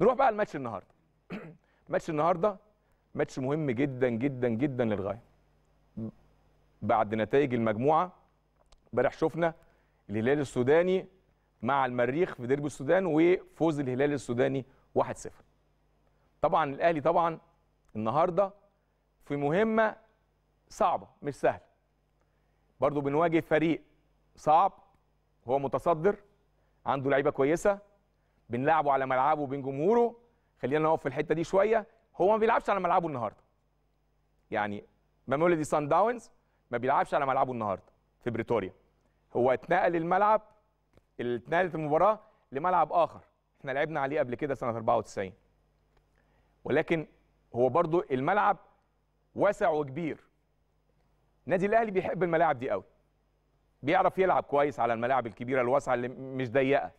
نروح بقى الماتش النهارده ماتش النهارده ماتش مهم جدا جدا جدا للغايه بعد نتائج المجموعه امبارح شفنا الهلال السوداني مع المريخ في ديربي السودان وفوز الهلال السوداني 1-0 طبعا الاهلي طبعا النهارده في مهمه صعبه مش سهله برضه بنواجه فريق صعب هو متصدر عنده لعيبه كويسه بنلعبه على ملعبه وبين جمهوره خلينا نقف في الحته دي شويه هو ما بيلعبش على ملعبه النهارده يعني مامولدي سان داونز ما بيلعبش على ملعبه النهارده في بريتوريا هو اتنقل الملعب اتنقلت المباراه لملعب اخر احنا لعبنا عليه قبل كده سنه 94 ولكن هو برضو الملعب واسع وكبير النادي الاهلي بيحب الملاعب دي قوي بيعرف يلعب كويس على الملاعب الكبيره الواسعه اللي مش ضيقه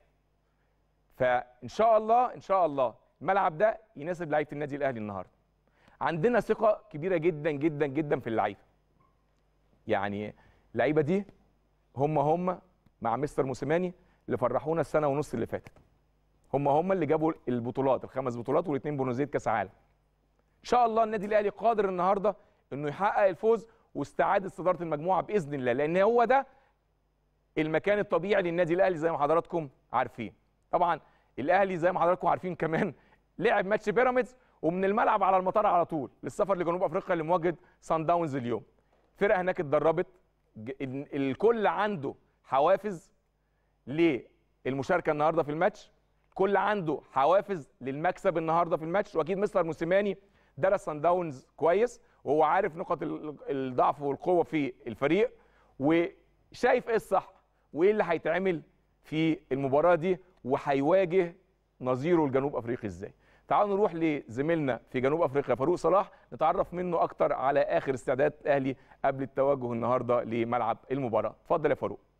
فان شاء الله ان شاء الله الملعب ده يناسب لعيبه النادي الاهلي النهارده عندنا ثقه كبيره جدا جدا جدا في اللعيبه يعني اللعيبه دي هم هم مع مستر موسيماني اللي فرحونا السنه ونص اللي فاتت هم هم اللي جابوا البطولات الخمس بطولات والاثنين بونوزيت كاس عالم ان شاء الله النادي الاهلي قادر النهارده انه يحقق الفوز واستعاده صداره المجموعه باذن الله لان هو ده المكان الطبيعي للنادي الاهلي زي ما حضراتكم عارفين طبعا الاهلي زي ما حضراتكم عارفين كمان لعب ماتش بيراميدز ومن الملعب على المطار على طول للسفر لجنوب افريقيا لمواجهه سان داونز اليوم فرقه هناك اتدربت الكل عنده حوافز للمشاركه النهارده في الماتش كل عنده حوافز للمكسب النهارده في الماتش واكيد مستر موسيماني درس سان داونز كويس وهو عارف نقط الضعف والقوه في الفريق وشايف ايه الصح وايه اللي هيتعمل في المباراه دي وهيواجه نظيره الجنوب افريقي ازاي تعالوا نروح لزميلنا في جنوب افريقيا فاروق صلاح نتعرف منه اكتر على اخر استعدادات الاهلي قبل التوجه النهارده لملعب المباراه اتفضل يا فاروق